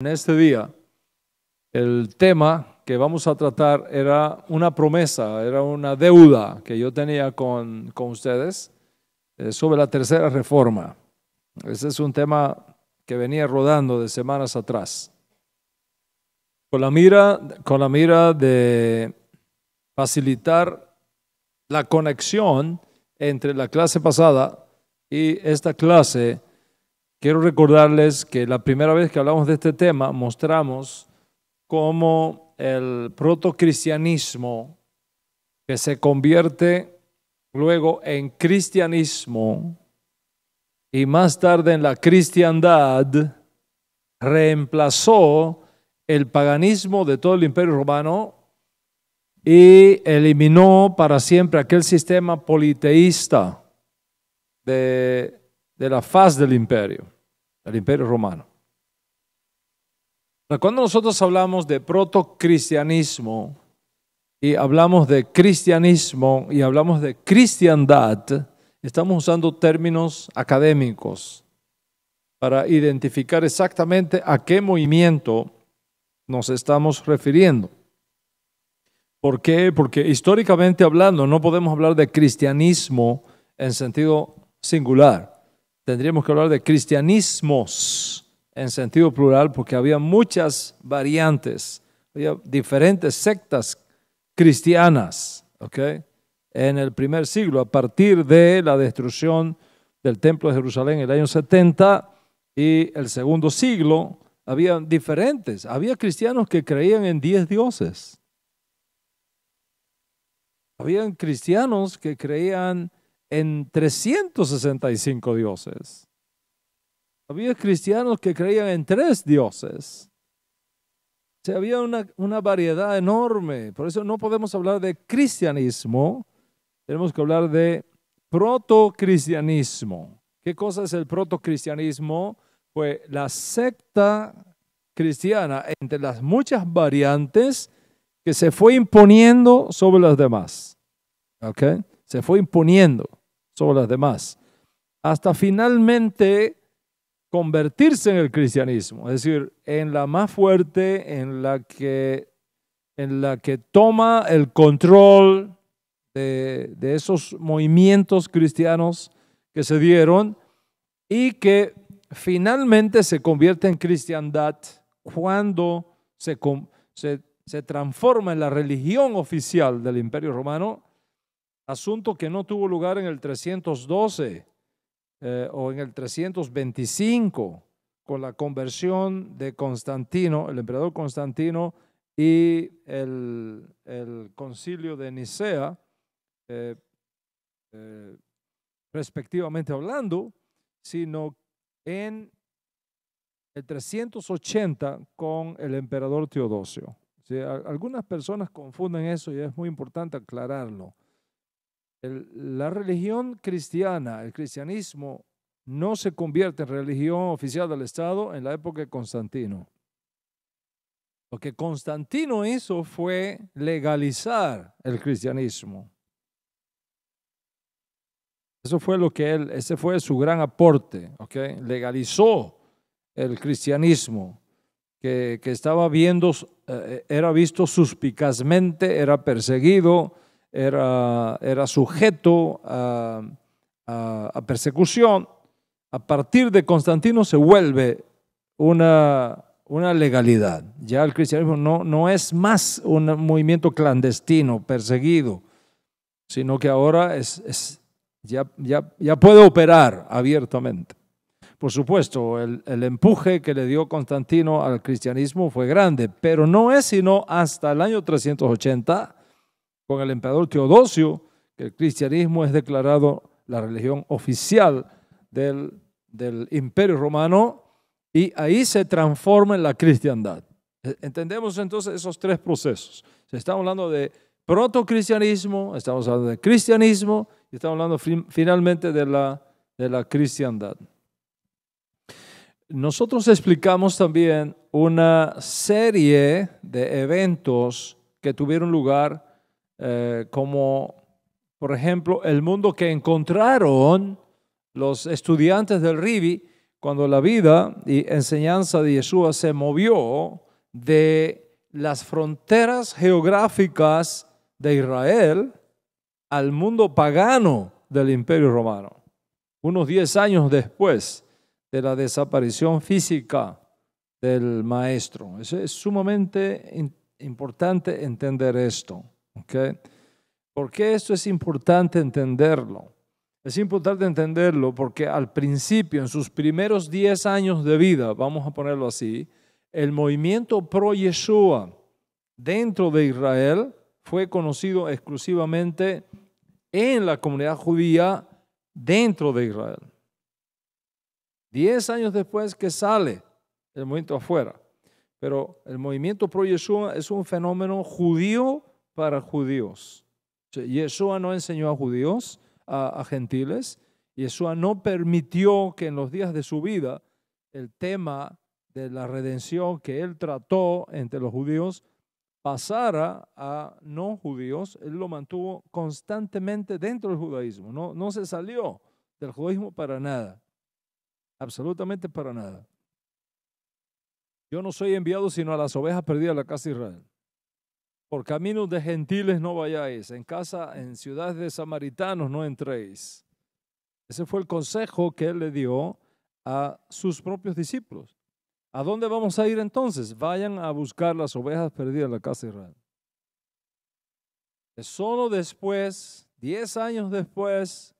En este día, el tema que vamos a tratar era una promesa, era una deuda que yo tenía con, ustedes eh, sobre la tercera reforma. Ese es un tema que venía rodando de semanas atrás. Con la mira, con la mira de facilitar la conexión entre la clase pasada y esta clase Quiero recordarles que la primera vez que hablamos de este tema mostramos cómo el protocristianismo que se convierte luego en cristianismo y más tarde en la cristiandad reemplazó el paganismo de todo el imperio romano y eliminó para siempre aquel sistema politeísta de de la faz del imperio, del imperio romano. Cuando nosotros hablamos de protocristianismo y hablamos de cristianismo y hablamos de cristiandad, estamos usando términos académicos para identificar exactamente a qué movimiento nos estamos refiriendo. ¿Por qué? Porque históricamente hablando no podemos hablar de cristianismo en sentido singular tendríamos que hablar de cristianismos en sentido plural porque había muchas variantes, había diferentes sectas cristianas, En el primer siglo, a partir de la destrucción del Templo de Jerusalén en el año 70 y el segundo siglo, había diferentes, había cristianos que creían en diez dioses. Habían cristianos que creían en 365 dioses. Había cristianos que creían en tres dioses. Se había una, variedad enorme. Por eso no podemos hablar de cristianismo. Tenemos que hablar de protocristianismo. ¿Qué cosa es el protocristianismo? fue la secta cristiana, entre las muchas variantes que se fue imponiendo sobre las demás. Se fue imponiendo sobre las demás, hasta finalmente convertirse en el cristianismo, es decir, en la más fuerte, en la que, en la que toma el control de, esos movimientos cristianos que se dieron y que finalmente se convierte en cristiandad cuando se, se transforma en la religión oficial del imperio romano asunto que no tuvo lugar en el 312 eh, o en el 325 con la conversión de Constantino, el emperador Constantino y el, concilio de Nicea, eh, eh, respectivamente hablando, sino en el 380 con el emperador Teodosio. Algunas personas confunden eso y es muy importante aclararlo la religión cristiana, el cristianismo, no se convierte en religión oficial del Estado en la época de Constantino. Lo que Constantino hizo fue legalizar el cristianismo. Eso fue lo que él, ese fue su gran aporte, ¿ok? Legalizó el cristianismo que, estaba viendo, eh, eh, era visto suspicazmente, era perseguido, era, era sujeto a, persecución, a partir de Constantino se vuelve una, una legalidad. Ya el cristianismo no, no es más un movimiento clandestino, perseguido, sino que ahora es, ya, ya, puede operar abiertamente. Por supuesto, el, el empuje que le dio Constantino al cristianismo fue grande, pero no es sino hasta el año 380 con el emperador Teodosio, que el cristianismo es declarado la religión oficial del, imperio romano y ahí se transforma en la cristiandad. E, entendemos entonces esos tres procesos. Estamos hablando de protocristianismo, estamos hablando de cristianismo y estamos hablando finalmente de la, de la cristiandad. Nosotros explicamos también una serie de eventos que tuvieron lugar eh, como por ejemplo el mundo que encontraron los estudiantes del Ribi cuando la vida y enseñanza de Yeshua se movió de las fronteras geográficas de Israel al mundo pagano del imperio romano, unos 10 años después de la desaparición física del maestro. es sumamente importante entender esto. ¿Okay? ¿Por qué esto es importante entenderlo? Es importante entenderlo porque al principio, en sus primeros 10 años de vida, vamos a ponerlo así, el movimiento pro Yeshua dentro de Israel fue conocido exclusivamente en la comunidad judía dentro de Israel. Diez años después que sale el movimiento afuera. Pero el movimiento pro Yeshua es un fenómeno judío para judíos. Yeshua no enseñó a judíos, a, gentiles. Yeshua no permitió que en los días de su vida el tema de la redención que él trató entre los judíos pasara a no judíos, él lo mantuvo constantemente dentro del judaísmo, no, no se salió del judaísmo para nada, absolutamente para nada. Yo no soy enviado sino a las ovejas perdidas de la casa de Israel. Por caminos de gentiles no vayáis, en casa, en ciudades de samaritanos no entréis. Ese fue el consejo que él le dio a sus propios discípulos. ¿A dónde vamos a ir entonces? Vayan a buscar las ovejas perdidas en la casa de Israel. Solo después, diez años después,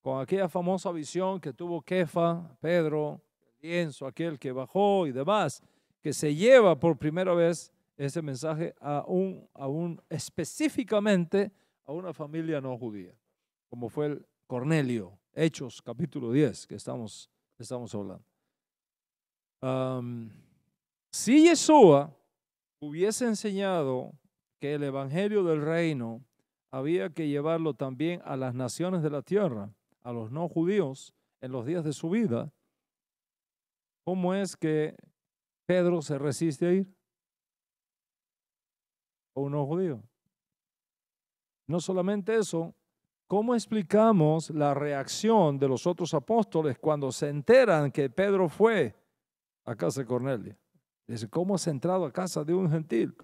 con aquella famosa visión que tuvo Kefa, Pedro, pienso lienzo, aquel que bajó y demás, que se lleva por primera vez ese mensaje a un, específicamente a una familia no judía, como fue el Cornelio, Hechos capítulo 10, que estamos, estamos hablando. si Yeshua hubiese enseñado que el Evangelio del Reino había que llevarlo también a las naciones de la tierra, a los no judíos, en los días de su vida, ¿cómo es que Pedro se resiste a ir? Uno judío. No solamente eso, ¿cómo explicamos la reacción de los otros apóstoles cuando se enteran que Pedro fue a casa de Cornelio? Dice, ¿cómo ha entrado a casa de un gentil?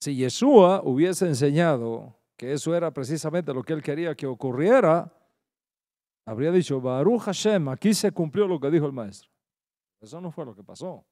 Si Yeshua hubiese enseñado que eso era precisamente lo que él quería que ocurriera, habría dicho, Baruch Hashem, aquí se cumplió lo que dijo el maestro. Eso no fue lo que pasó.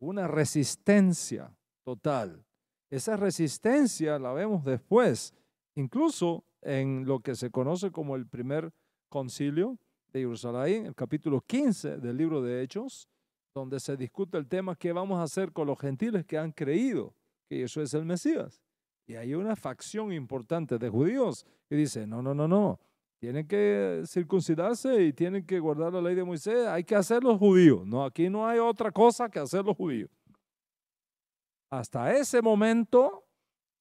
Una resistencia total esa resistencia la vemos después, incluso en lo que se conoce como el primer concilio de Jerusalén, el capítulo 15 del libro de Hechos, donde se discute el tema qué vamos a hacer con los gentiles que han creído que eso es el Mesías. Y hay una facción importante de judíos que dice, no, no, no, no, tienen que circuncidarse y tienen que guardar la ley de Moisés, hay que hacerlo judío, judíos, no, aquí no hay otra cosa que hacer los judíos hasta ese momento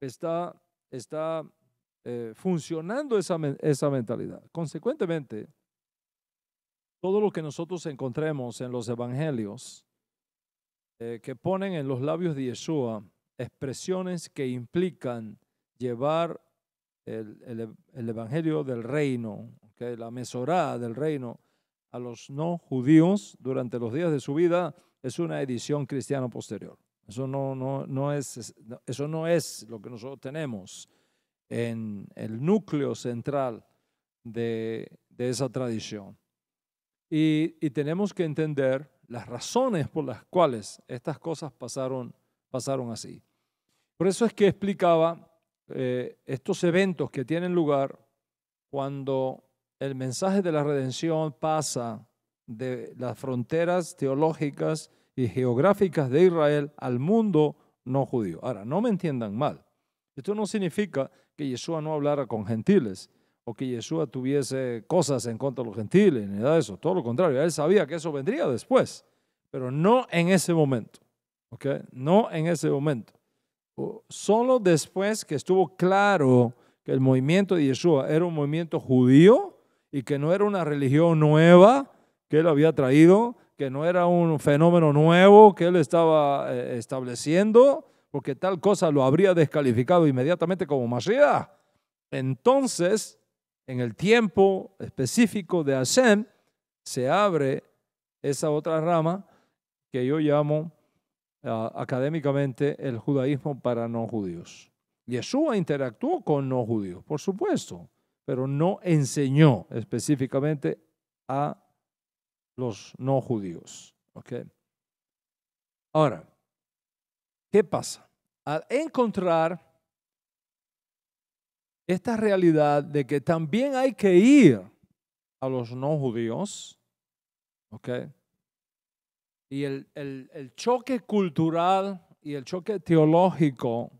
está, está eh, funcionando esa, esa mentalidad. Consecuentemente, todo lo que nosotros encontremos en los evangelios eh, que ponen en los labios de Yeshua expresiones que implican llevar el, evangelio del reino, que la mesorá del reino a los no judíos durante los días de su vida, es una edición cristiana posterior. Eso no, es, eso no es lo que nosotros tenemos en el núcleo central de, esa tradición. Y, tenemos que entender las razones por las cuales estas cosas pasaron, pasaron así. Por eso es que explicaba eh, estos eventos que tienen lugar cuando el mensaje de la redención pasa de las fronteras teológicas y geográficas de Israel al mundo no judío. Ahora, no me entiendan mal. Esto no significa que Yeshua no hablara con gentiles o que Yeshua tuviese cosas en contra de los gentiles, ni nada de eso. Todo lo contrario, él sabía que eso vendría después, pero no en ese momento. ¿Ok? No en ese momento. Solo después que estuvo claro que el movimiento de Yeshua era un movimiento judío y que no era una religión nueva que él había traído, que no era un fenómeno nuevo que él estaba eh, estableciendo, porque tal cosa lo habría descalificado inmediatamente como masía. Entonces, en el tiempo específico de Hashem, se abre esa otra rama que yo llamo ah, académicamente el judaísmo para no judíos. Yeshua interactuó con no judíos, por supuesto, pero no enseñó específicamente a los no judíos. ¿okay? Ahora, ¿qué pasa? Al encontrar esta realidad de que también hay que ir a los no judíos, y el, choque cultural y el choque teológico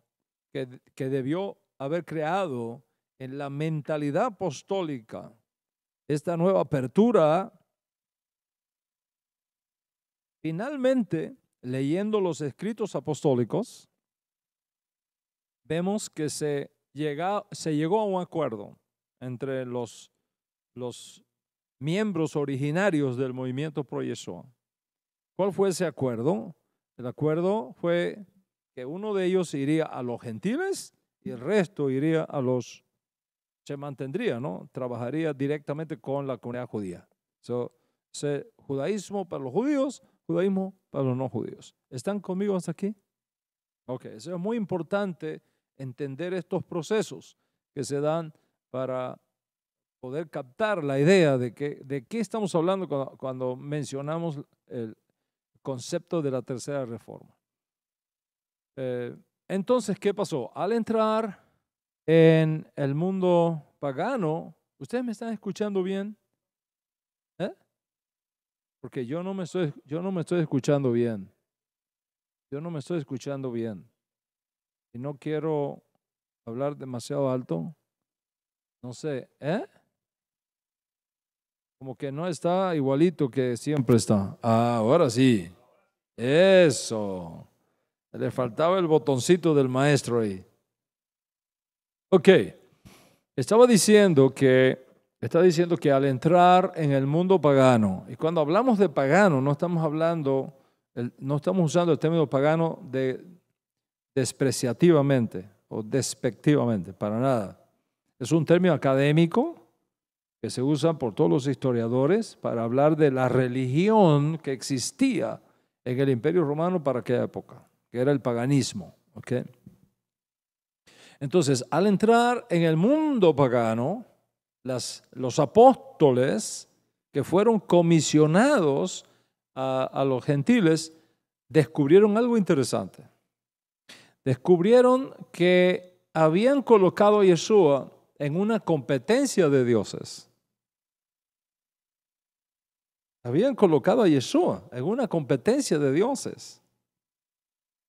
que, que debió haber creado en la mentalidad apostólica esta nueva apertura Finalmente, leyendo los escritos apostólicos, vemos que se, se llegó a un acuerdo entre los, los miembros originarios del movimiento Pro ¿Cuál fue ese acuerdo? El acuerdo fue que uno de ellos iría a los gentiles y el resto iría a los se mantendría, ¿no? Trabajaría directamente con la comunidad judía. judaísmo para los judíos, judaísmo para los no judíos. ¿Están conmigo hasta aquí? Ok, eso es muy importante entender estos procesos que se dan para poder captar la idea de, que, de qué estamos hablando cuando, mencionamos el concepto de la tercera reforma. Eh, entonces, ¿qué pasó? Al entrar en el mundo pagano, ¿ustedes me están escuchando bien? Porque yo no me estoy, yo no me estoy escuchando bien. Yo no me estoy escuchando bien. Y no quiero hablar demasiado alto. No sé, ¿eh? Como que no está igualito que siempre está. Ah, ahora sí. Eso. Le faltaba el botoncito del maestro ahí. Ok. Estaba diciendo que está diciendo que al entrar en el mundo pagano, y cuando hablamos de pagano, no estamos hablando, no estamos usando el término pagano de, despreciativamente o despectivamente, para nada. Es un término académico que se usa por todos los historiadores para hablar de la religión que existía en el Imperio Romano para aquella época, que era el paganismo. Entonces, al entrar en el mundo pagano, los apóstoles que fueron comisionados a, a los gentiles descubrieron algo interesante. Descubrieron que habían colocado a Yeshua en una competencia de dioses. Habían colocado a Yeshua en una competencia de dioses.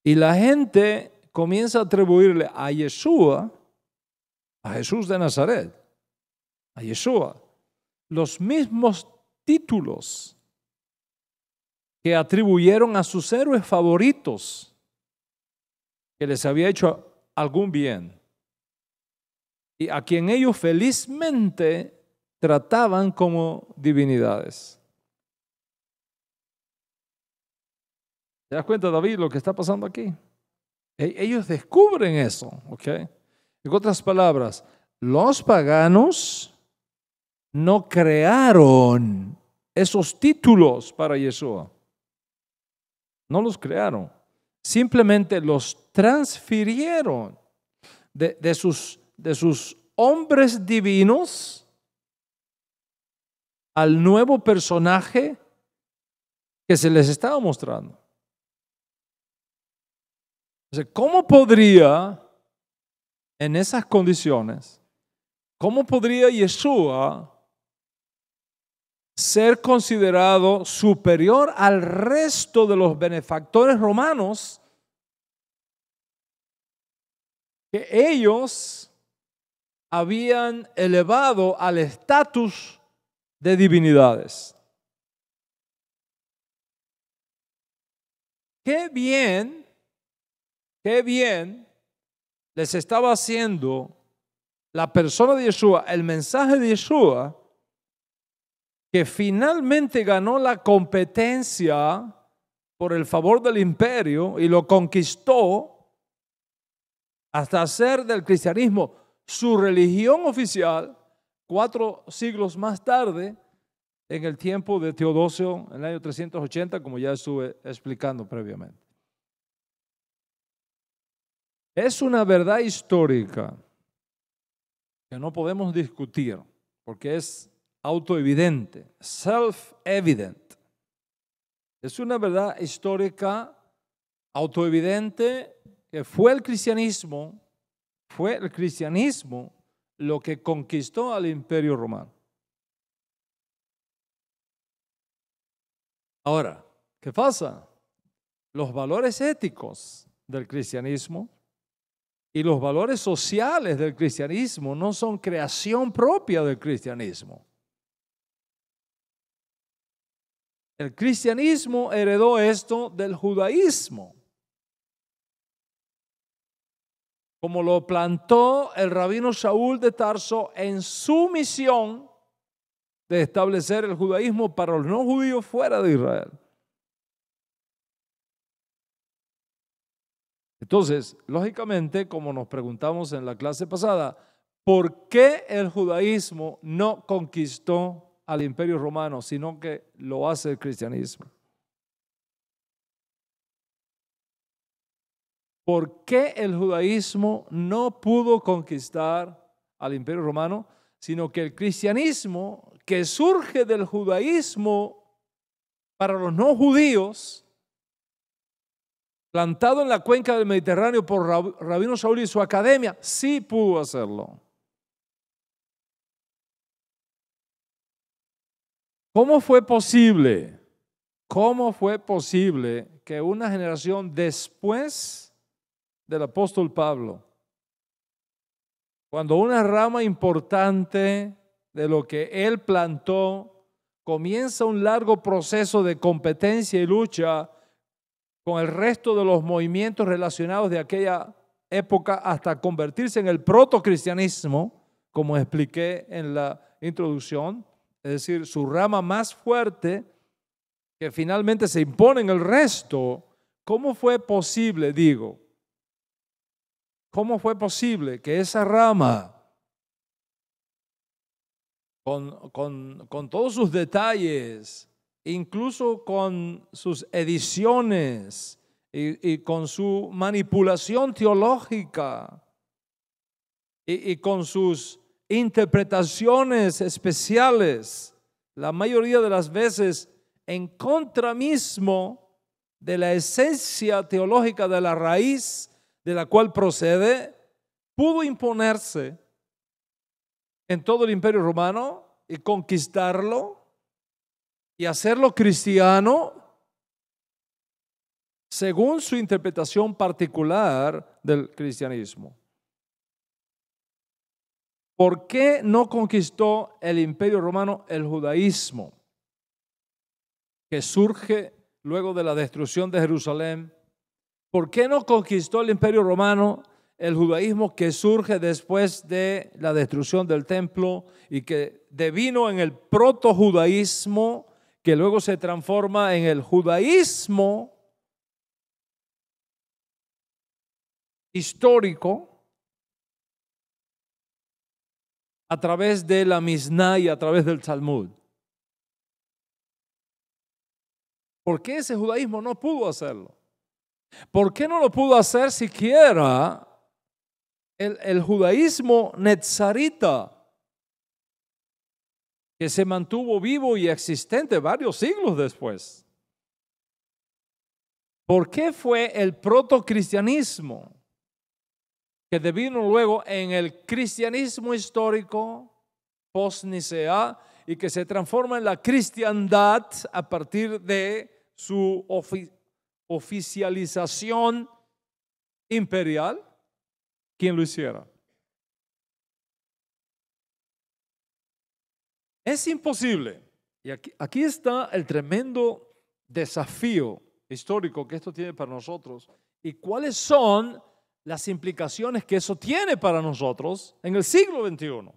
Y la gente comienza a atribuirle a Yeshua, a Jesús de Nazaret, a Yeshua los mismos títulos que atribuyeron a sus héroes favoritos que les había hecho algún bien y a quien ellos felizmente trataban como divinidades. ¿Te das cuenta, David, lo que está pasando aquí? E-, ellos descubren eso, ¿ok? En otras palabras, los paganos no crearon esos títulos para Yeshua. No los crearon. Simplemente los transfirieron de, sus, de sus hombres divinos al nuevo personaje que se les estaba mostrando. ¿Cómo podría, en esas condiciones, cómo podría Yeshua ser considerado superior al resto de los benefactores romanos, que ellos habían elevado al estatus de divinidades. Qué bien, qué bien les estaba haciendo la persona de Yeshua, el mensaje de Yeshua, que finalmente ganó la competencia por el favor del imperio y lo conquistó hasta hacer del cristianismo su religión oficial cuatro siglos más tarde, en el tiempo de Teodosio, en el año 380, como ya estuve explicando previamente. Es una verdad histórica que no podemos discutir, porque es autoevidente, self-evident. Es una verdad histórica autoevidente que fue el cristianismo, fue el cristianismo lo que conquistó al imperio romano. Ahora, ¿qué pasa? Los valores éticos del cristianismo y los valores sociales del cristianismo no son creación propia del cristianismo. El cristianismo heredó esto del judaísmo. Como lo plantó el rabino Saúl de Tarso en su misión de establecer el judaísmo para los no judíos fuera de Israel. Entonces, lógicamente, como nos preguntamos en la clase pasada, ¿por qué el judaísmo no conquistó al imperio romano, sino que lo hace el cristianismo. ¿Por qué el judaísmo no pudo conquistar al imperio romano, sino que el cristianismo que surge del judaísmo para los no judíos, plantado en la cuenca del Mediterráneo por Rabino Saúl y su academia, sí pudo hacerlo. ¿Cómo fue posible? ¿Cómo fue posible que una generación después del apóstol Pablo, cuando una rama importante de lo que él plantó comienza un largo proceso de competencia y lucha con el resto de los movimientos relacionados de aquella época hasta convertirse en el protocristianismo, como expliqué en la introducción, es decir, su rama más fuerte, que finalmente se impone en el resto. ¿Cómo fue posible, digo? ¿Cómo fue posible que esa rama, con, todos sus detalles, incluso con sus ediciones y, con su manipulación teológica y con sus interpretaciones especiales, la mayoría de las veces en contra mismo de la esencia teológica de la raíz de la cual procede, pudo imponerse en todo el imperio romano y conquistarlo y hacerlo cristiano según su interpretación particular del cristianismo. ¿Por qué no conquistó el imperio romano el judaísmo que surge luego de la destrucción de Jerusalén? ¿Por qué no conquistó el imperio romano el judaísmo que surge después de la destrucción del templo y que devino en el protojudaísmo que luego se transforma en el judaísmo histórico a través de la misna y a través del Talmud. ¿Por qué ese judaísmo no pudo hacerlo? ¿Por qué no lo pudo hacer siquiera el, el judaísmo netzarita, que se mantuvo vivo y existente varios siglos después? ¿Por qué fue el protocristianismo? que devino luego en el cristianismo histórico post-Nicea y que se transforma en la cristiandad a partir de su oficialización imperial, quien lo hiciera. Es imposible, y aquí, aquí está el tremendo desafío histórico que esto tiene para nosotros, y cuáles son las implicaciones que eso tiene para nosotros en el siglo XXI.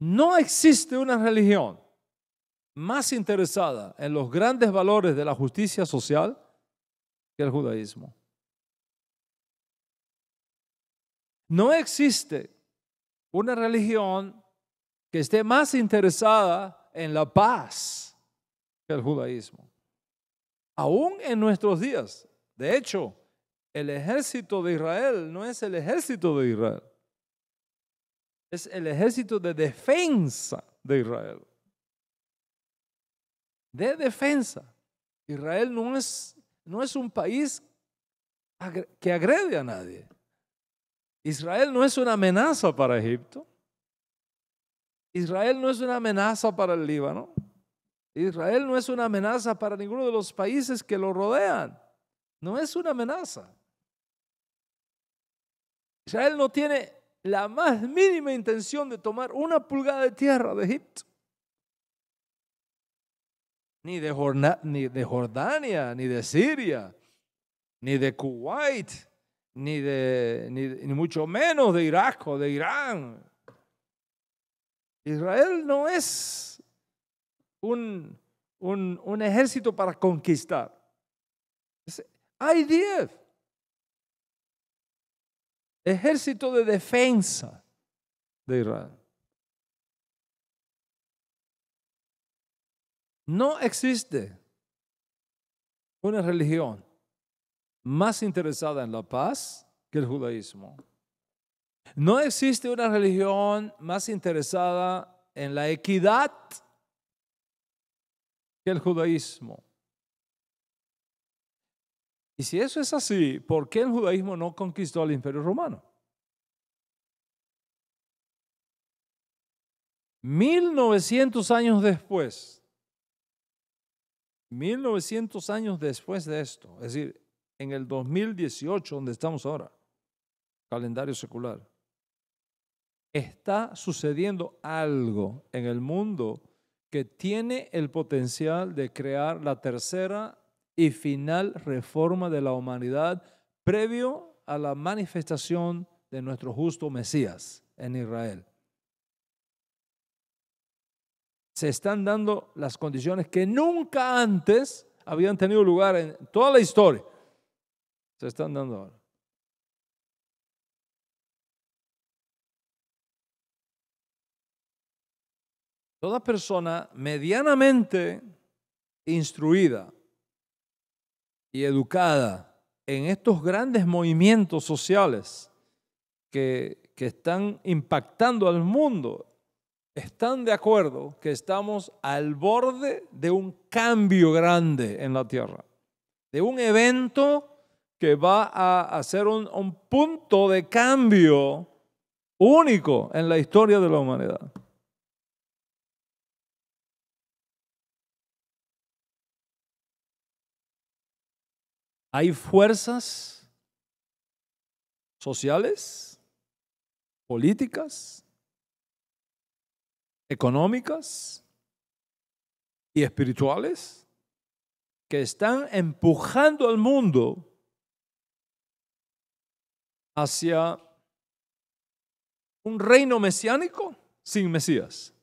No existe una religión más interesada en los grandes valores de la justicia social que el judaísmo. No existe una religión que esté más interesada en la paz el judaísmo. Aún en nuestros días, de hecho, el ejército de Israel no es el ejército de Israel, es el ejército de defensa de Israel. De defensa. Israel no es, no es un país que agrede a nadie. Israel no es una amenaza para Egipto. Israel no es una amenaza para el Líbano. Israel no es una amenaza para ninguno de los países que lo rodean. No es una amenaza. Israel no tiene la más mínima intención de tomar una pulgada de tierra de Egipto. Ni de, Jordania, ni de Siria, ni de Kuwait, ni, de, ni mucho menos de Irak o de Irán. Israel no es un, ejército para conquistar. Hay diez. Ejército de defensa de Israel. No existe una religión más interesada en la paz que el judaísmo. No existe una religión más interesada en la equidad que el judaísmo. Y si eso es así, ¿por qué el judaísmo no conquistó al imperio romano? 1900 años después, 1900 años después de esto, es decir, en el 2018, donde estamos ahora, calendario secular, está sucediendo algo en el mundo que tiene el potencial de crear la tercera y final reforma de la humanidad previo a la manifestación de nuestro justo Mesías en Israel. Se están dando las condiciones que nunca antes habían tenido lugar en toda la historia. Se están dando ahora. Toda persona medianamente instruida y educada en estos grandes movimientos sociales que, están impactando al mundo, están de acuerdo que estamos al borde de un cambio grande en la Tierra, de un evento que va a ser un punto de cambio único en la historia de la humanidad. Hay fuerzas sociales, políticas, económicas y espirituales que están empujando al mundo hacia un reino mesiánico sin Mesías.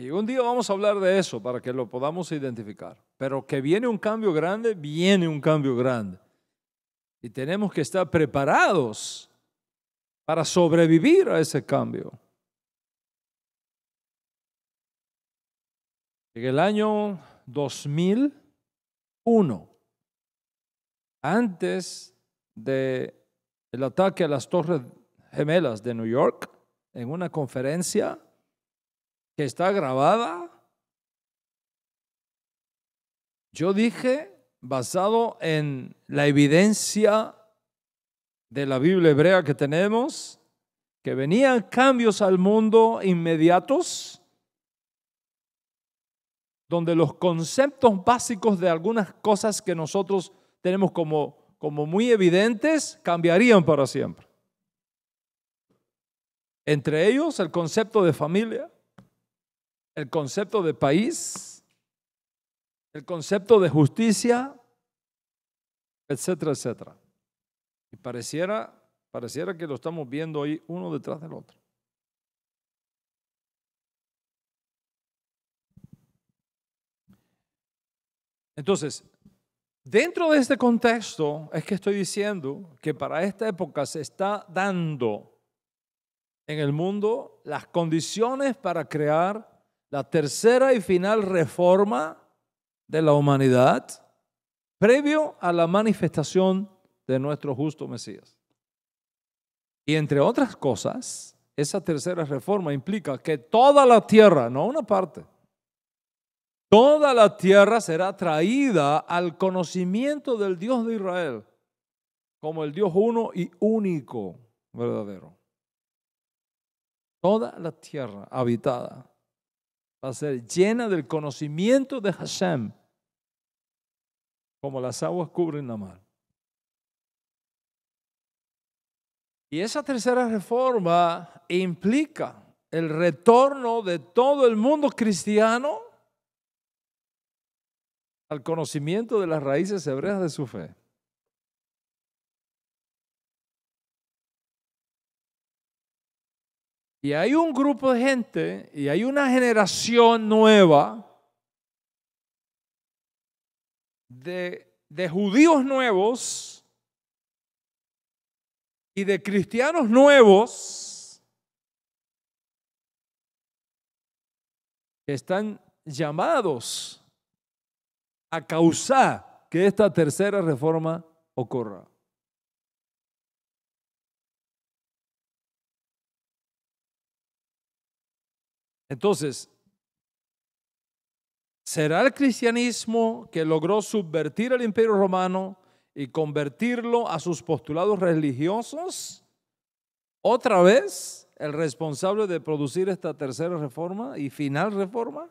Y un día vamos a hablar de eso para que lo podamos identificar. Pero que viene un cambio grande, viene un cambio grande. Y tenemos que estar preparados para sobrevivir a ese cambio. En el año 2001, antes del ataque a las Torres Gemelas de New York, en una conferencia, que está grabada, yo dije, basado en la evidencia de la Biblia hebrea que tenemos, que venían cambios al mundo inmediatos, donde los conceptos básicos de algunas cosas que nosotros tenemos como, como muy evidentes cambiarían para siempre. Entre ellos el concepto de familia, el concepto de país, el concepto de justicia, etcétera, etcétera. Y pareciera, pareciera que lo estamos viendo ahí uno detrás del otro. Entonces, dentro de este contexto es que estoy diciendo que para esta época se está dando en el mundo las condiciones para crear la tercera y final reforma de la humanidad previo a la manifestación de nuestro justo Mesías. Y entre otras cosas, esa tercera reforma implica que toda la tierra, no una parte, toda la tierra será traída al conocimiento del Dios de Israel como el Dios uno y único verdadero. Toda la tierra habitada va a ser llena del conocimiento de Hashem, como las aguas cubren la mar. Y esa tercera reforma implica el retorno de todo el mundo cristiano al conocimiento de las raíces hebreas de su fe. Y hay un grupo de gente y hay una generación nueva de, judíos nuevos y de cristianos nuevos que están llamados a causar que esta tercera reforma ocurra. Entonces, ¿será el cristianismo que logró subvertir al imperio romano y convertirlo a sus postulados religiosos? ¿Otra vez el responsable de producir esta tercera reforma y final reforma?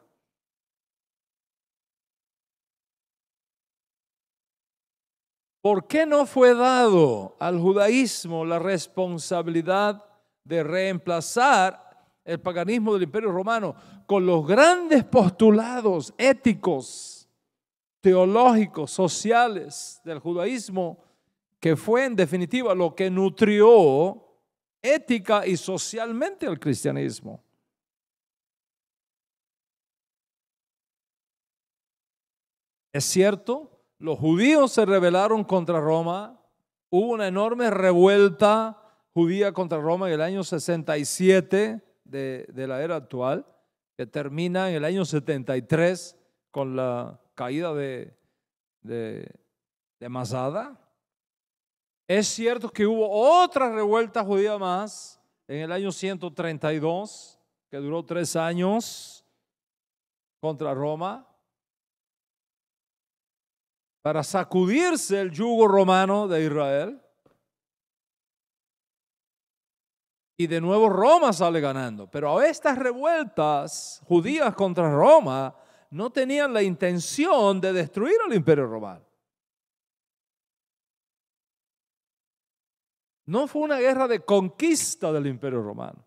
¿Por qué no fue dado al judaísmo la responsabilidad de reemplazar el paganismo del imperio romano, con los grandes postulados éticos, teológicos, sociales del judaísmo, que fue en definitiva lo que nutrió ética y socialmente al cristianismo. Es cierto, los judíos se rebelaron contra Roma, hubo una enorme revuelta judía contra Roma en el año 67, de, la era actual, que termina en el año 73 con la caída de, de, Masada. Es cierto que hubo otra revuelta judía más en el año 132, que duró tres años contra Roma, para sacudirse el yugo romano de Israel. y de nuevo Roma sale ganando. Pero a estas revueltas judías contra Roma no tenían la intención de destruir al imperio romano. No fue una guerra de conquista del imperio romano,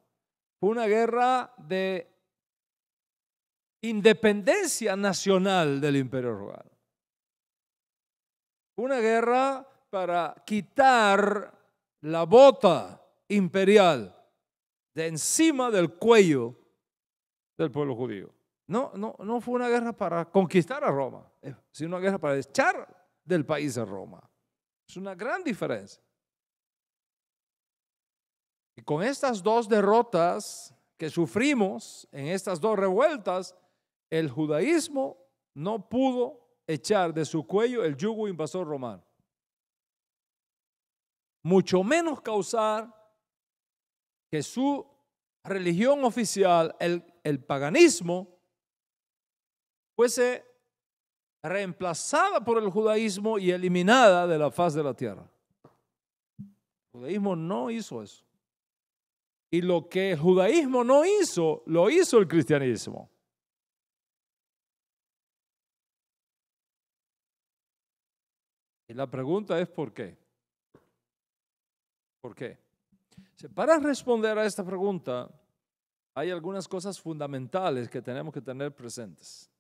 fue una guerra de independencia nacional del imperio romano. Una guerra para quitar la bota imperial de encima del cuello del pueblo judío. No, no, fue una guerra para conquistar a Roma, eh, sino una guerra para echar del país a Roma. Es una gran diferencia. Y con estas dos derrotas que sufrimos, en estas dos revueltas, el judaísmo no pudo echar de su cuello el yugo invasor romano. Mucho menos causar que su religión oficial, el, paganismo, fuese reemplazada por el judaísmo y eliminada de la faz de la tierra. El judaísmo no hizo eso. Y lo que el judaísmo no hizo, lo hizo el cristianismo. Y la pregunta es ¿por qué? ¿Por qué? Para responder a esta pregunta, hay algunas cosas fundamentales que tenemos que tener presentes.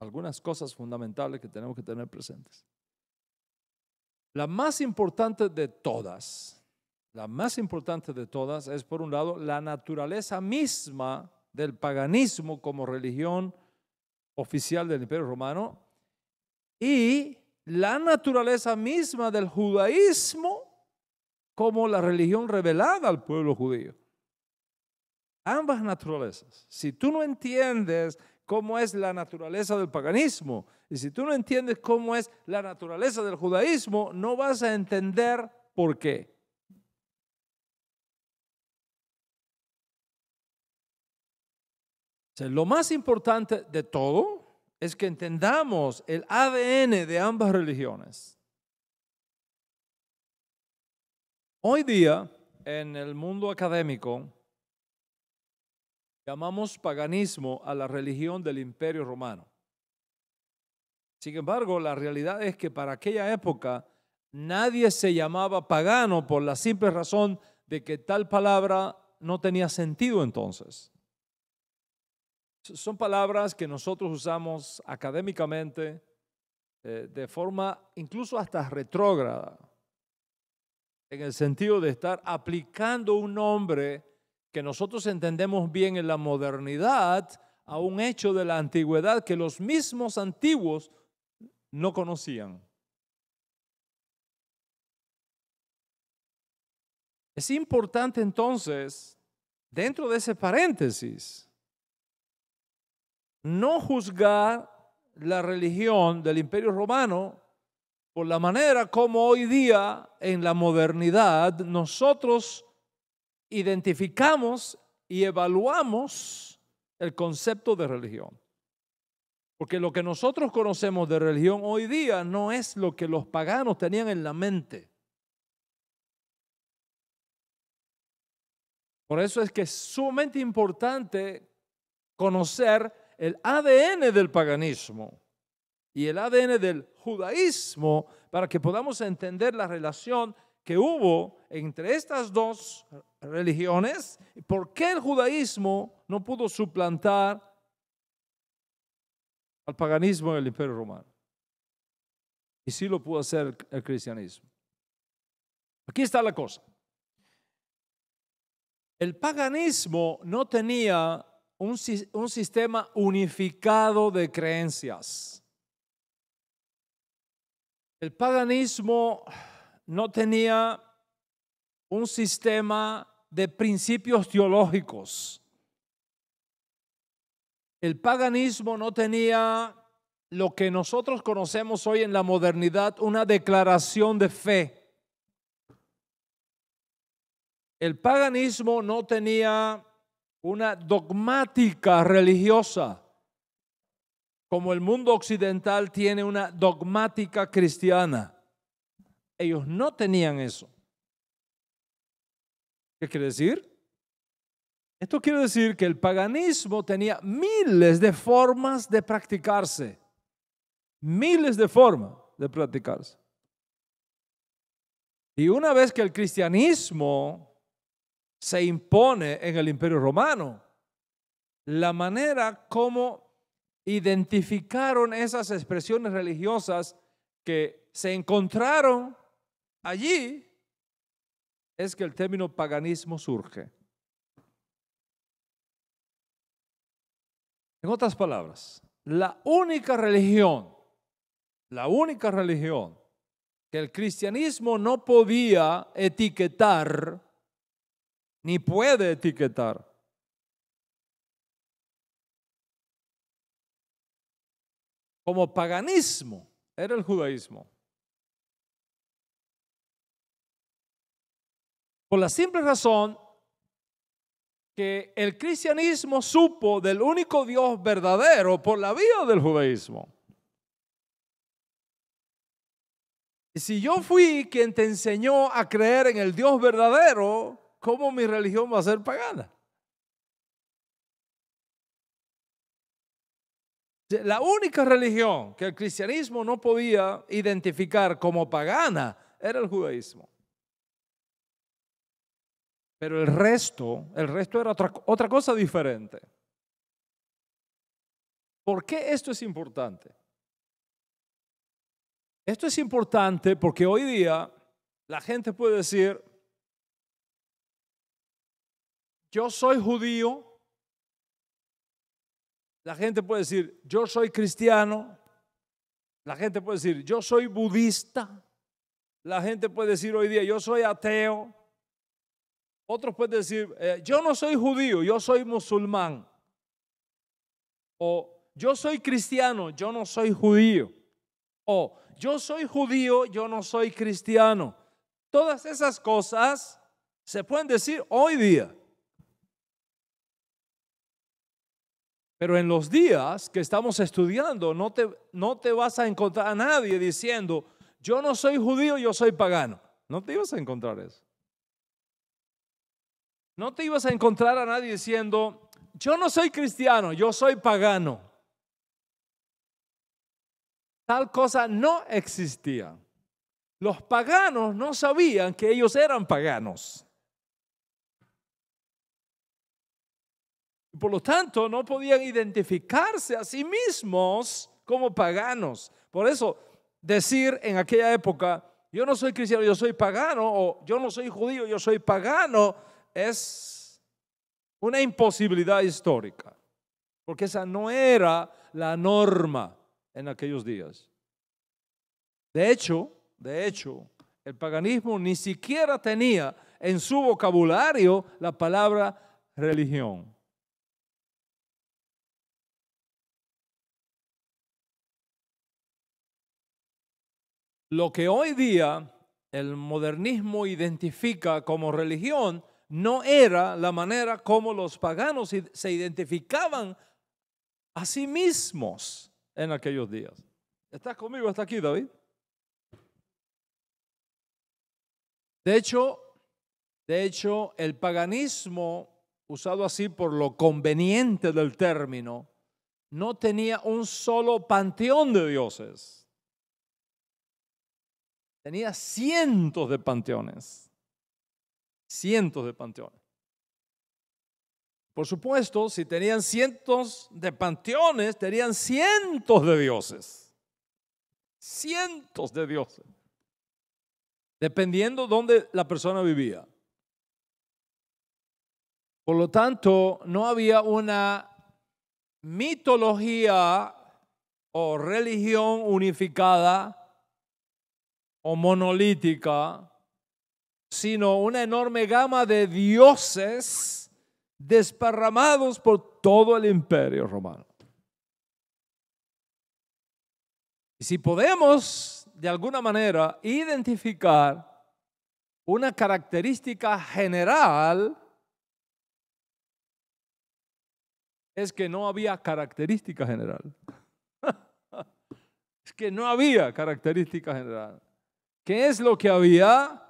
Algunas cosas fundamentales que tenemos que tener presentes. La más importante de todas, la más importante de todas es, por un lado, la naturaleza misma del paganismo como religión oficial del Imperio Romano y la naturaleza misma del judaísmo como la religión revelada al pueblo judío. Ambas naturalezas. Si tú no entiendes cómo es la naturaleza del paganismo y si tú no entiendes cómo es la naturaleza del judaísmo, no vas a entender por qué. lo más importante de todo es que entendamos el ADN de ambas religiones. Hoy día, en el mundo académico, llamamos paganismo a la religión del imperio romano. Sin embargo, la realidad es que para aquella época nadie se llamaba pagano por la simple razón de que tal palabra no tenía sentido entonces. Son palabras que nosotros usamos académicamente eh, de forma incluso hasta retrógrada en el sentido de estar aplicando un nombre que nosotros entendemos bien en la modernidad a un hecho de la antigüedad que los mismos antiguos no conocían. Es importante entonces, dentro de ese paréntesis, no juzgar la religión del imperio romano por la manera como hoy día en la modernidad nosotros identificamos y evaluamos el concepto de religión. Porque lo que nosotros conocemos de religión hoy día no es lo que los paganos tenían en la mente. Por eso es que es sumamente importante conocer el ADN del paganismo y el ADN del judaísmo para que podamos entender la relación que hubo entre estas dos religiones y por qué el judaísmo no pudo suplantar al paganismo en el imperio romano. Y si lo pudo hacer el cristianismo. Aquí está la cosa. El paganismo no tenía un, un sistema unificado de creencias. El paganismo no tenía un sistema de principios teológicos. El paganismo no tenía lo que nosotros conocemos hoy en la modernidad, una declaración de fe. El paganismo no tenía una dogmática religiosa como el mundo occidental tiene una dogmática cristiana. Ellos no tenían eso. ¿Qué quiere decir? Esto quiere decir que el paganismo tenía miles de formas de practicarse. Miles de formas de practicarse. Y una vez que el cristianismo se impone en el imperio romano, la manera como identificaron esas expresiones religiosas que se encontraron allí, es que el término paganismo surge. En otras palabras, la única religión, la única religión que el cristianismo no podía etiquetar, ni puede etiquetar, como paganismo era el judaísmo. Por la simple razón que el cristianismo supo del único Dios verdadero por la vía del judaísmo. Y si yo fui quien te enseñó a creer en el Dios verdadero, ¿cómo mi religión va a ser pagana? La única religión que el cristianismo no podía identificar como pagana era el judaísmo. Pero el resto, el resto era otra, otra cosa diferente. ¿Por qué esto es importante? Esto es importante porque hoy día la gente puede decir, yo soy judío la gente puede decir, yo soy cristiano. La gente puede decir, yo soy budista. La gente puede decir hoy día, yo soy ateo. Otros pueden decir, eh, yo no soy judío, yo soy musulmán. O yo soy cristiano, yo no soy judío. O yo soy judío, yo no soy cristiano. Todas esas cosas se pueden decir hoy día. Pero en los días que estamos estudiando, no te, no te vas a encontrar a nadie diciendo, yo no soy judío, yo soy pagano. No te ibas a encontrar eso. No te ibas a encontrar a nadie diciendo, yo no soy cristiano, yo soy pagano. Tal cosa no existía. Los paganos no sabían que ellos eran paganos. por lo tanto, no podían identificarse a sí mismos como paganos. Por eso, decir en aquella época, yo no soy cristiano, yo soy pagano, o yo no soy judío, yo soy pagano, es una imposibilidad histórica, porque esa no era la norma en aquellos días. De hecho, de hecho, el paganismo ni siquiera tenía en su vocabulario la palabra religión. Lo que hoy día el modernismo identifica como religión no era la manera como los paganos se identificaban a sí mismos en aquellos días. ¿Estás conmigo hasta aquí, David? De hecho, de hecho, el paganismo, usado así por lo conveniente del término, no tenía un solo panteón de dioses Tenía cientos de panteones. Cientos de panteones. Por supuesto, si tenían cientos de panteones, tenían cientos de dioses. Cientos de dioses. Dependiendo dónde la persona vivía. Por lo tanto, no había una mitología o religión unificada o monolítica, sino una enorme gama de dioses desparramados por todo el imperio romano. Y si podemos, de alguna manera, identificar una característica general, es que no había característica general. es que no había característica general. ¿Qué es lo que había?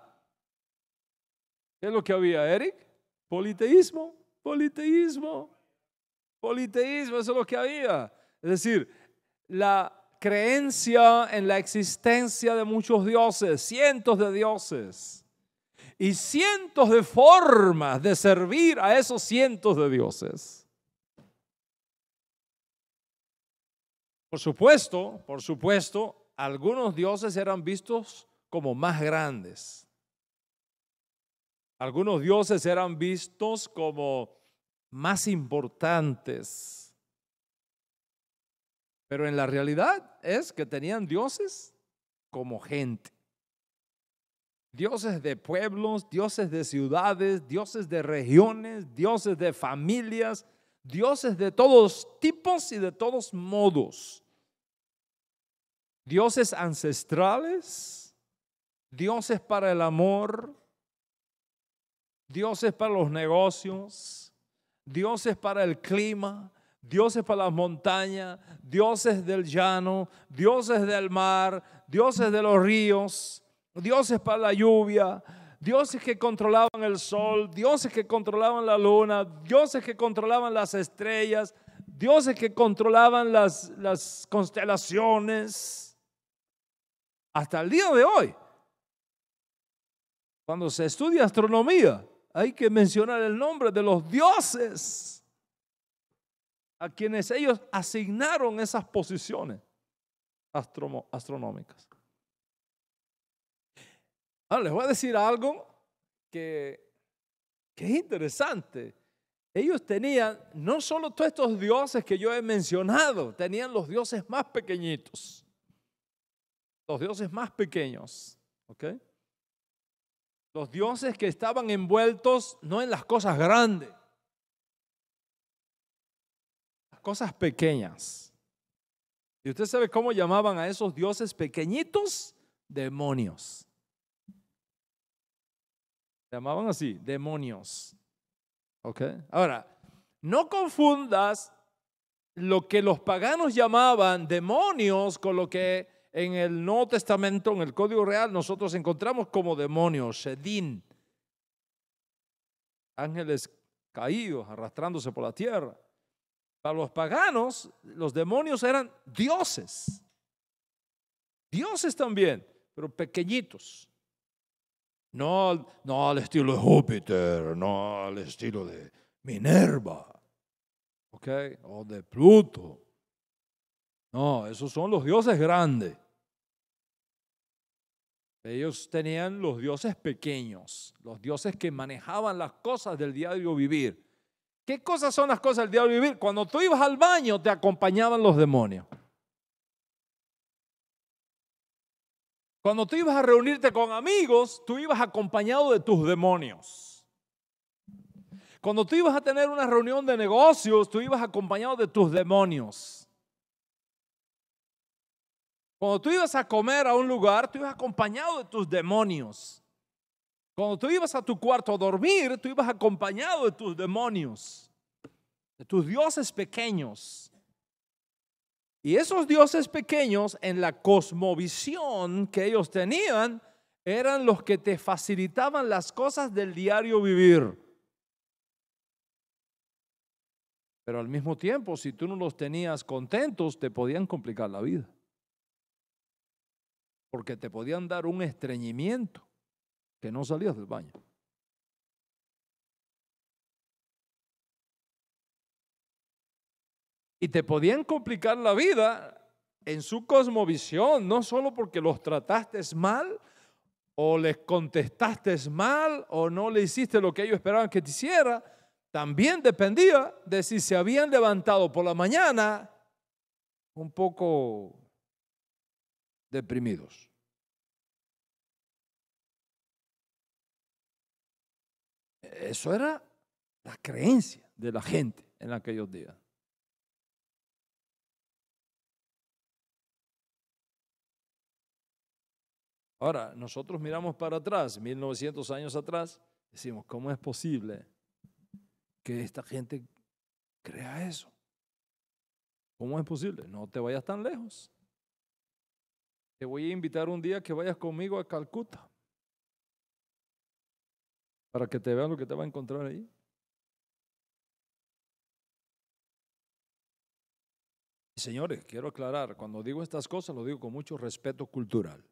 ¿Qué es lo que había, Eric? Politeísmo, politeísmo, politeísmo, eso es lo que había. Es decir, la creencia en la existencia de muchos dioses, cientos de dioses, y cientos de formas de servir a esos cientos de dioses. Por supuesto, por supuesto, algunos dioses eran vistos como más grandes. Algunos dioses eran vistos como más importantes. Pero en la realidad es que tenían dioses como gente. Dioses de pueblos, dioses de ciudades, dioses de regiones, dioses de familias, dioses de todos tipos y de todos modos. Dioses ancestrales, Dioses para el amor, Dioses para los negocios, Dioses para el clima, Dioses para las montañas, Dioses del llano, Dioses del mar, Dioses de los ríos, Dioses para la lluvia, dioses que controlaban el sol, dioses que controlaban la luna, dioses que controlaban las estrellas, dioses que controlaban las constelaciones. Hasta el día de hoy cuando se estudia astronomía, hay que mencionar el nombre de los dioses a quienes ellos asignaron esas posiciones astronómicas. Ahora les voy a decir algo que, es interesante. Ellos tenían no solo todos estos dioses que yo he mencionado, tenían los dioses más pequeñitos, los dioses más pequeños. ¿ok?, los dioses que estaban envueltos no en las cosas grandes, las cosas pequeñas. ¿Y usted sabe cómo llamaban a esos dioses pequeñitos? Demonios. Llamaban así, demonios. ¿Ok? Ahora, no confundas lo que los paganos llamaban demonios con lo que en el Nuevo Testamento, en el Código Real, nosotros encontramos como demonios, Sedín, ángeles caídos, arrastrándose por la tierra. Para los paganos, los demonios eran dioses. Dioses también, pero pequeñitos. No, al estilo de Júpiter, no al estilo de Minerva, ¿ok? O de Pluto. No, esos son los dioses grandes. Ellos tenían los dioses pequeños, los dioses que manejaban las cosas del diario vivir. ¿Qué cosas son las cosas del diario vivir? Cuando tú ibas al baño te acompañaban los demonios. Cuando tú ibas a reunirte con amigos, tú ibas acompañado de tus demonios. Cuando tú ibas a tener una reunión de negocios, tú ibas acompañado de tus demonios. Cuando tú ibas a comer a un lugar, tú ibas acompañado de tus demonios. Cuando tú ibas a tu cuarto a dormir, tú ibas acompañado de tus demonios, de tus dioses pequeños. Y esos dioses pequeños en la cosmovisión que ellos tenían eran los que te facilitaban las cosas del diario vivir. Pero al mismo tiempo, si tú no los tenías contentos, te podían complicar la vida porque te podían dar un estreñimiento que no salías del baño. Y te podían complicar la vida en su cosmovisión, no solo porque los trataste mal o les contestaste mal o no le hiciste lo que ellos esperaban que te hiciera, también dependía de si se habían levantado por la mañana un poco deprimidos. Eso era la creencia de la gente en aquellos días. Ahora, nosotros miramos para atrás, 1900 años atrás, decimos, ¿cómo es posible que esta gente crea eso? ¿Cómo es posible? No te vayas tan lejos. Te voy a invitar un día que vayas conmigo a Calcuta para que te vean lo que te va a encontrar ahí. Señores, quiero aclarar, cuando digo estas cosas lo digo con mucho respeto cultural.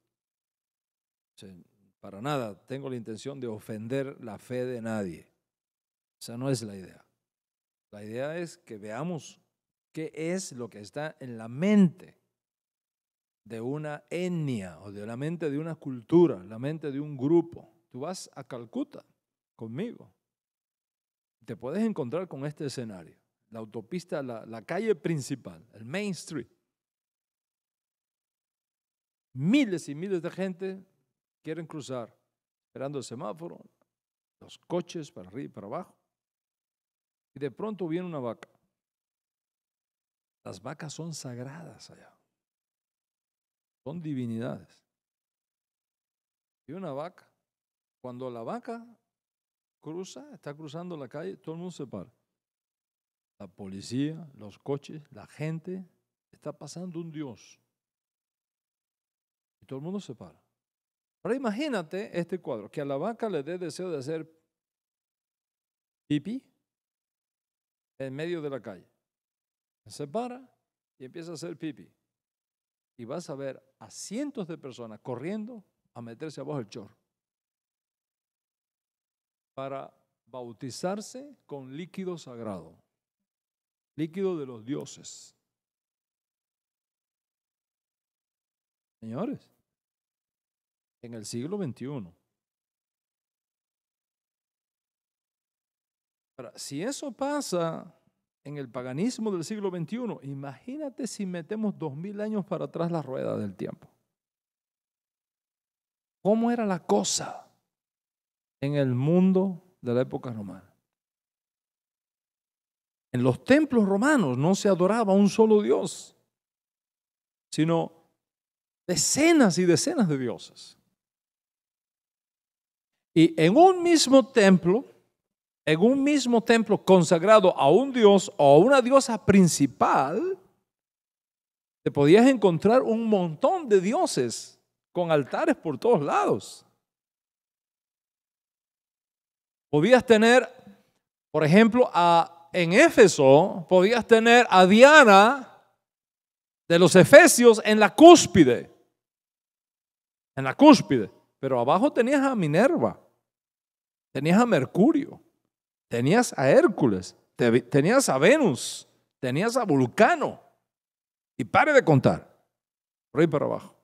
Para nada tengo la intención de ofender la fe de nadie. Esa no es la idea. La idea es que veamos qué es lo que está en la mente de una etnia o de la mente de una cultura, la mente de un grupo. Tú vas a Calcuta conmigo. Te puedes encontrar con este escenario. La autopista, la, la calle principal, el Main Street. Miles y miles de gente quieren cruzar, esperando el semáforo, los coches para arriba y para abajo. Y de pronto viene una vaca. Las vacas son sagradas allá. Son divinidades. Y una vaca. Cuando la vaca cruza, está cruzando la calle, todo el mundo se para. La policía, los coches, la gente, está pasando un Dios. Y todo el mundo se para. Ahora imagínate este cuadro, que a la vaca le dé deseo de hacer pipí en medio de la calle. Se para y empieza a hacer pipí y vas a ver a cientos de personas corriendo a meterse abajo del chorro para bautizarse con líquido sagrado, líquido de los dioses. Señores, en el siglo XXI. si eso pasa en el paganismo del siglo XXI. Imagínate si metemos dos mil años para atrás la rueda del tiempo. ¿Cómo era la cosa en el mundo de la época romana? En los templos romanos no se adoraba un solo Dios, sino decenas y decenas de dioses. Y en un mismo templo, en un mismo templo consagrado a un dios o a una diosa principal, te podías encontrar un montón de dioses con altares por todos lados. Podías tener, por ejemplo, en Éfeso, podías tener a Diana de los Efesios en la cúspide. En la cúspide. Pero abajo tenías a Minerva. Tenías a Mercurio. Tenías a Hércules, tenías a Venus, tenías a Vulcano. Y pare de contar, Rey para abajo.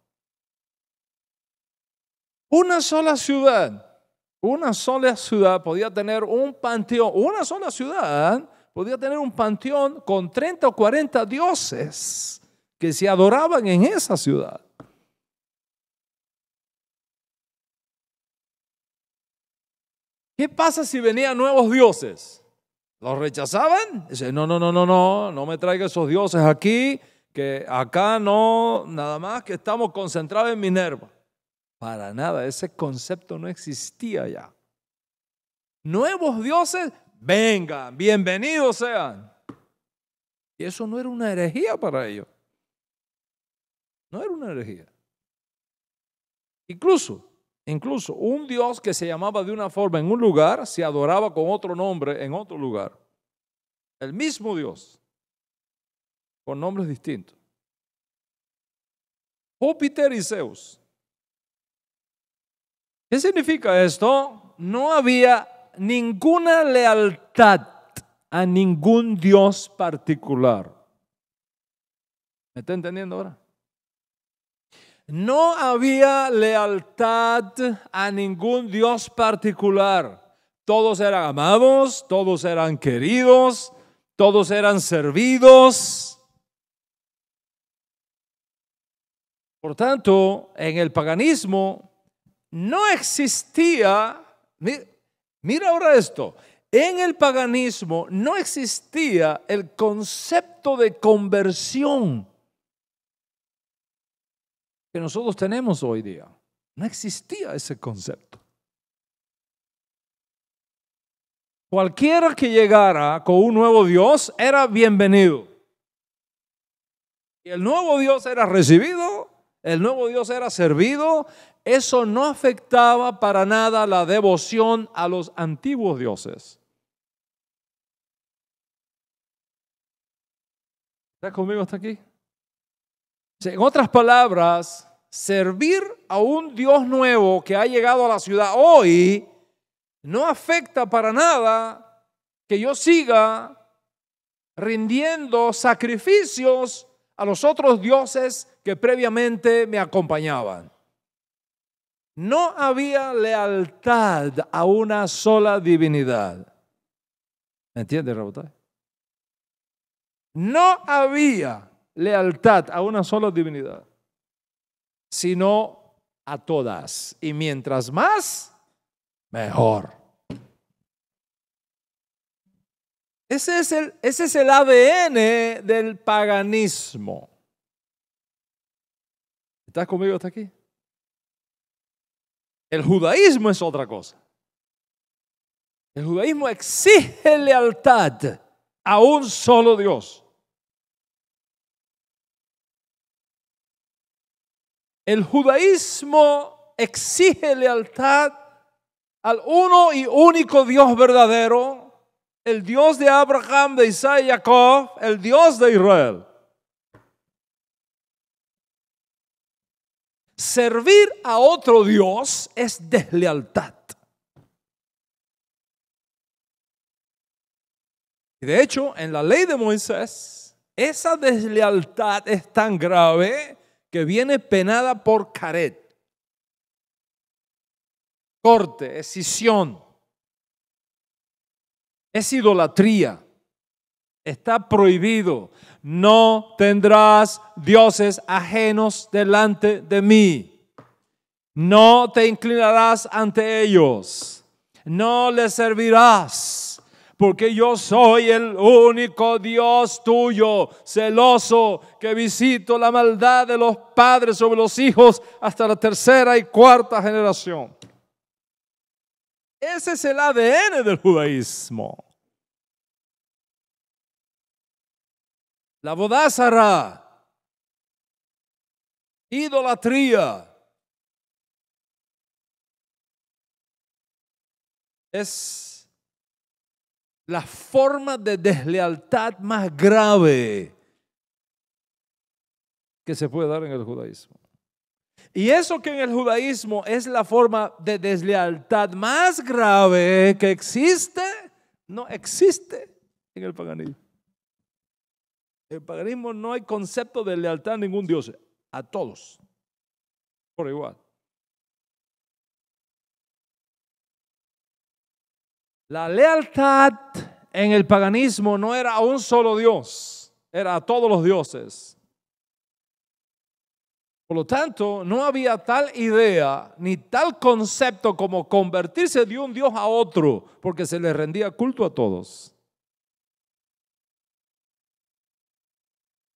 Una sola ciudad, una sola ciudad podía tener un panteón, una sola ciudad podía tener un panteón con 30 o 40 dioses que se adoraban en esa ciudad. ¿Qué pasa si venían nuevos dioses? ¿Los rechazaban? Dice, no, no, no, no, no, no me traiga esos dioses aquí, que acá no, nada más que estamos concentrados en Minerva. Para nada, ese concepto no existía ya. Nuevos dioses, vengan, bienvenidos sean. Y eso no era una herejía para ellos. No era una herejía. Incluso Incluso un Dios que se llamaba de una forma en un lugar, se adoraba con otro nombre en otro lugar. El mismo Dios, con nombres distintos. Júpiter y Zeus. ¿Qué significa esto? No había ninguna lealtad a ningún Dios particular. ¿Me está entendiendo ahora? No había lealtad a ningún Dios particular. Todos eran amados, todos eran queridos, todos eran servidos. Por tanto, en el paganismo no existía, mira ahora esto, en el paganismo no existía el concepto de conversión que nosotros tenemos hoy día. No existía ese concepto. Cualquiera que llegara con un nuevo Dios era bienvenido. Y el nuevo Dios era recibido, el nuevo Dios era servido. Eso no afectaba para nada la devoción a los antiguos dioses. ¿Está conmigo hasta aquí? En otras palabras, servir a un Dios nuevo que ha llegado a la ciudad hoy no afecta para nada que yo siga rindiendo sacrificios a los otros dioses que previamente me acompañaban. No había lealtad a una sola divinidad. ¿Me entiendes, No había lealtad a una sola divinidad, sino a todas. Y mientras más, mejor. Ese es el, ese es el ADN del paganismo. ¿Estás conmigo hasta aquí? El judaísmo es otra cosa. El judaísmo exige lealtad a un solo Dios. El judaísmo exige lealtad al uno y único Dios verdadero, el Dios de Abraham, de Isaac y Jacob, el Dios de Israel. Servir a otro Dios es deslealtad. Y de hecho, en la ley de Moisés, esa deslealtad es tan grave que viene penada por Caret. Corte, escisión, es idolatría. Está prohibido. No tendrás dioses ajenos delante de mí. No te inclinarás ante ellos. No les servirás porque yo soy el único Dios tuyo, celoso, que visito la maldad de los padres sobre los hijos hasta la tercera y cuarta generación. Ese es el ADN del judaísmo. La bodázara, idolatría, es la forma de deslealtad más grave que se puede dar en el judaísmo. Y eso que en el judaísmo es la forma de deslealtad más grave que existe, no existe en el paganismo. En el paganismo no hay concepto de lealtad a ningún dios, a todos, por igual. La lealtad en el paganismo no era a un solo Dios, era a todos los dioses. Por lo tanto, no había tal idea ni tal concepto como convertirse de un Dios a otro, porque se le rendía culto a todos.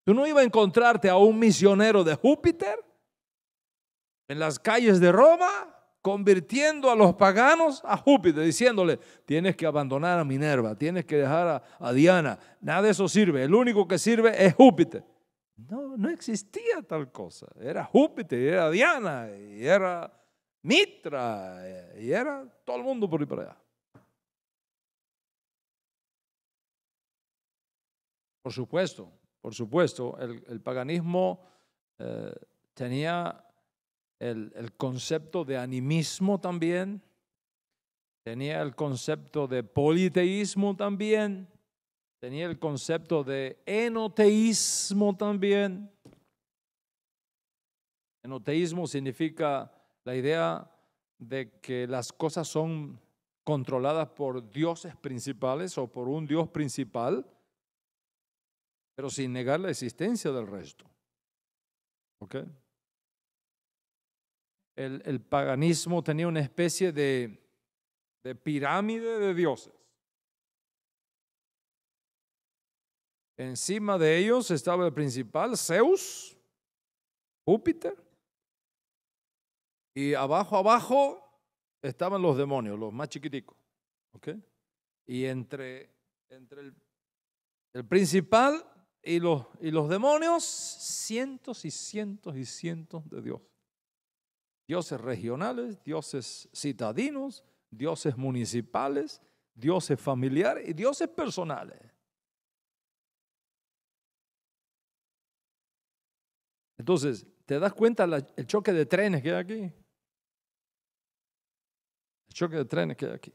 Tú no ibas a encontrarte a un misionero de Júpiter en las calles de Roma convirtiendo a los paganos a Júpiter, diciéndole, tienes que abandonar a Minerva, tienes que dejar a, Diana, nada de eso sirve, el único que sirve es Júpiter. No, no existía tal cosa, era Júpiter, era Diana, y era Mitra, y era todo el mundo por ahí para allá. Por supuesto, por supuesto, el, paganismo eh, tenía el, concepto de animismo también, tenía el concepto de politeísmo también, tenía el concepto de enoteísmo también. Enoteísmo significa la idea de que las cosas son controladas por dioses principales o por un dios principal, pero sin negar la existencia del resto. ¿Ok? el, paganismo tenía una especie de, pirámide de dioses. Encima de ellos estaba el principal, Zeus, Júpiter, y abajo, abajo estaban los demonios, los más chiquiticos. ¿okay? Y entre, el, principal y los, y los demonios, cientos y cientos y cientos de dioses dioses regionales, dioses citadinos, dioses municipales, dioses familiares y dioses personales. Entonces, ¿te das cuenta la, el choque de trenes que hay aquí? El choque de trenes que hay aquí.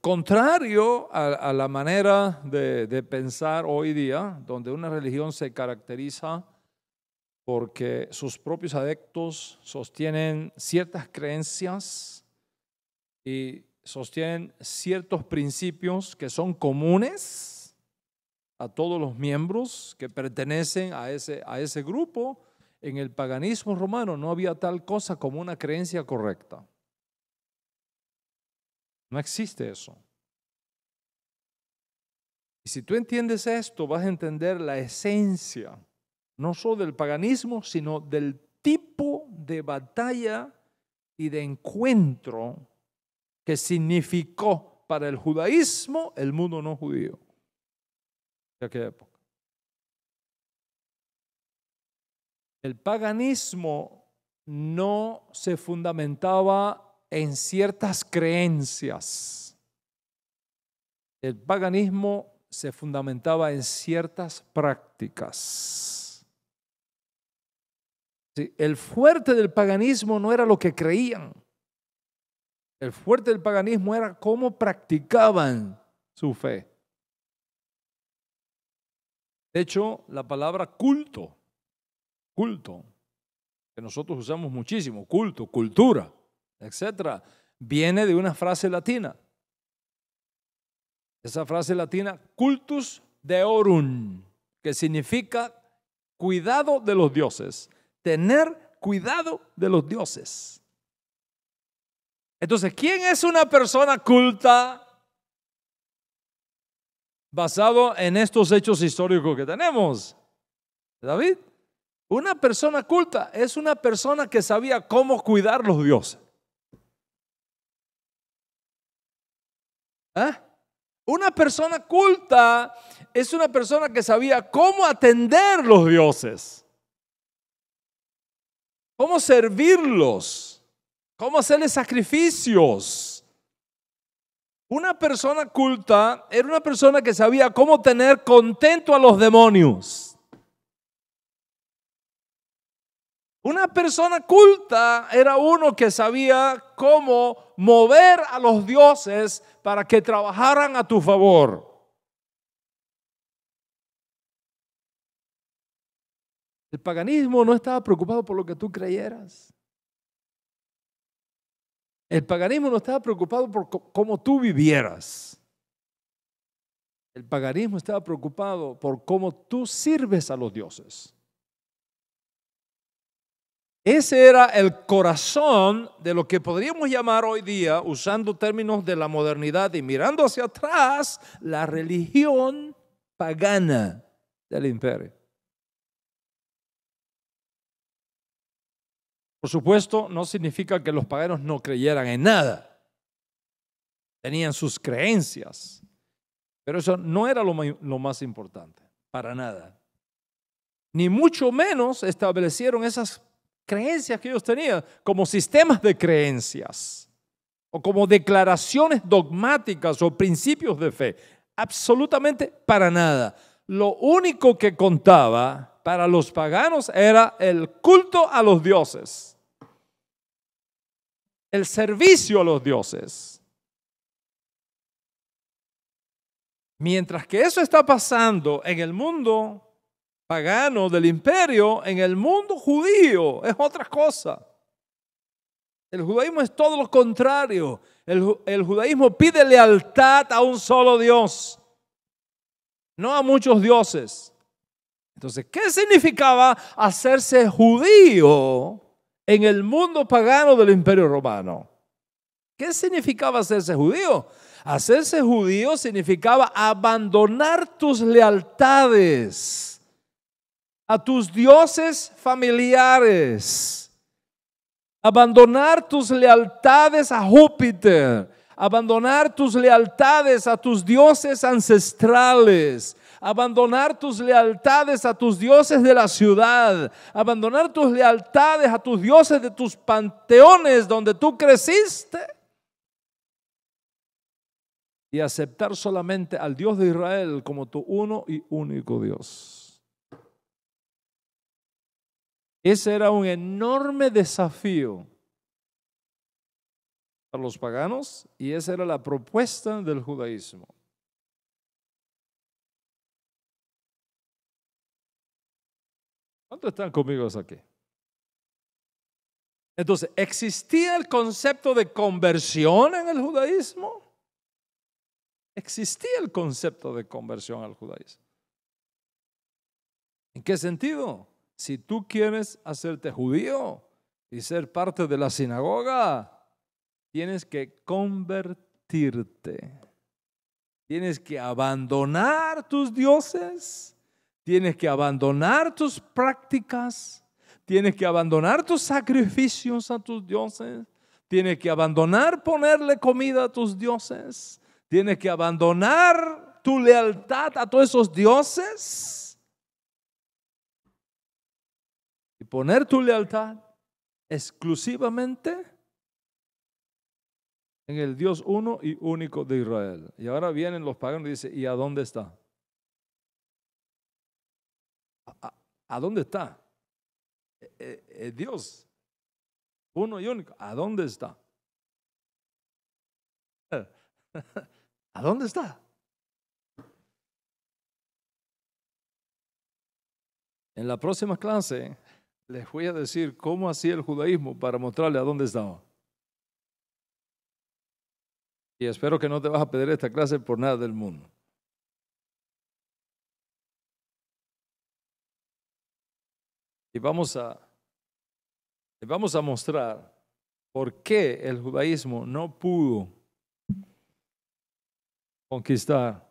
Contrario a, la manera de, de, pensar hoy día, donde una religión se caracteriza porque sus propios adeptos sostienen ciertas creencias y sostienen ciertos principios que son comunes a todos los miembros que pertenecen a ese, a ese grupo. En el paganismo romano no había tal cosa como una creencia correcta. No existe eso. Y si tú entiendes esto, vas a entender la esencia no solo del paganismo, sino del tipo de batalla y de encuentro que significó para el judaísmo el mundo no judío de aquella época. El paganismo no se fundamentaba en ciertas creencias. El paganismo se fundamentaba en ciertas prácticas el fuerte del paganismo no era lo que creían. El fuerte del paganismo era cómo practicaban su fe. De hecho, la palabra culto, culto, que nosotros usamos muchísimo, culto, cultura, etcétera, viene de una frase latina. Esa frase latina, cultus deorum, que significa cuidado de los dioses tener cuidado de los dioses. Entonces, ¿quién es una persona culta? Basado en estos hechos históricos que tenemos. David, una persona culta es una persona que sabía cómo cuidar los dioses. ¿Eh? Una persona culta es una persona que sabía cómo atender los dioses cómo servirlos, cómo hacerles sacrificios. Una persona culta era una persona que sabía cómo tener contento a los demonios. Una persona culta era uno que sabía cómo mover a los dioses para que trabajaran a tu favor. El paganismo no estaba preocupado por lo que tú creyeras. El paganismo no estaba preocupado por cómo tú vivieras. El paganismo estaba preocupado por cómo tú sirves a los dioses. Ese era el corazón de lo que podríamos llamar hoy día, usando términos de la modernidad y mirando hacia atrás, la religión pagana del imperio. Por supuesto, no significa que los paganos no creyeran en nada. Tenían sus creencias, pero eso no era lo, lo más importante, para nada. Ni mucho menos establecieron esas creencias que ellos tenían como sistemas de creencias o como declaraciones dogmáticas o principios de fe. Absolutamente para nada. Lo único que contaba para los paganos era el culto a los dioses el servicio a los dioses. Mientras que eso está pasando en el mundo pagano del imperio, en el mundo judío es otra cosa. El judaísmo es todo lo contrario. El, judaísmo pide lealtad a un solo Dios, no a muchos dioses. Entonces, ¿qué significaba hacerse judío en el mundo pagano del imperio romano. ¿Qué significaba hacerse judío? Hacerse judío significaba abandonar tus lealtades a tus dioses familiares, abandonar tus lealtades a Júpiter, abandonar tus lealtades a tus dioses ancestrales, abandonar tus lealtades a tus dioses de la ciudad, abandonar tus lealtades a tus dioses de tus panteones donde tú creciste y aceptar solamente al Dios de Israel como tu uno y único Dios. Ese era un enorme desafío para los paganos y esa era la propuesta del judaísmo. ¿Cuántos están conmigo aquí? Entonces, ¿existía el concepto de conversión en el judaísmo? Existía el concepto de conversión al judaísmo. ¿En qué sentido? Si tú quieres hacerte judío y ser parte de la sinagoga, tienes que convertirte. Tienes que abandonar tus dioses Tienes que abandonar tus prácticas, tienes que abandonar tus sacrificios a tus dioses, tienes que abandonar ponerle comida a tus dioses, tienes que abandonar tu lealtad a todos esos dioses y poner tu lealtad exclusivamente en el Dios uno y único de Israel. Y ahora vienen los paganos y dicen, ¿y a dónde está? ¿A dónde está? Eh, eh, eh, Dios, uno y único, ¿a dónde está? ¿A dónde está? En la próxima clase les voy a decir cómo hacía el judaísmo para mostrarle a dónde estaba. Y espero que no te vas a pedir esta clase por nada del mundo. Y vamos a, vamos a mostrar por qué el judaísmo no pudo conquistar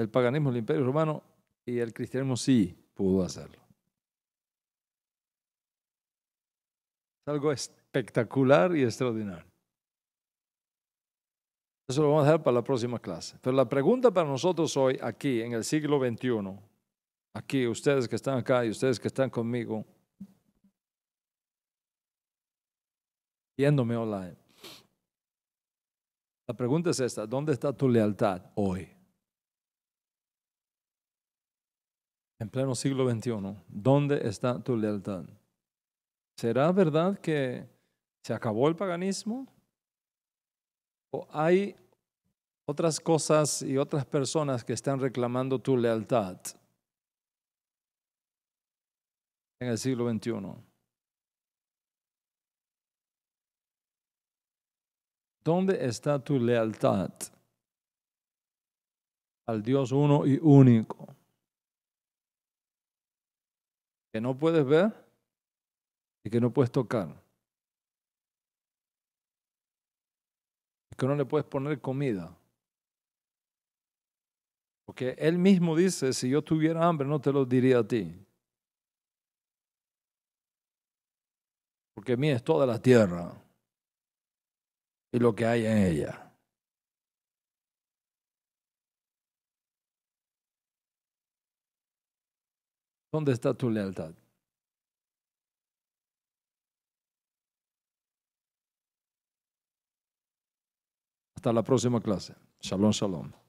el paganismo del imperio romano y el cristianismo sí pudo hacerlo. Es algo espectacular y extraordinario. Eso lo vamos a dejar para la próxima clase. Pero la pregunta para nosotros hoy, aquí, en el siglo XXI, aquí, ustedes que están acá y ustedes que están conmigo, viéndome online. La pregunta es esta, ¿dónde está tu lealtad hoy? En pleno siglo XXI, ¿dónde está tu lealtad? ¿Será verdad que se acabó el paganismo? ¿O hay otras cosas y otras personas que están reclamando tu lealtad? en el siglo XXI. ¿Dónde está tu lealtad al Dios uno y único? Que no puedes ver y que no puedes tocar. Que no le puedes poner comida. Porque él mismo dice, si yo tuviera hambre no te lo diría a ti. porque mía es toda la tierra y lo que hay en ella. ¿Dónde está tu lealtad? Hasta la próxima clase. Shalom, shalom.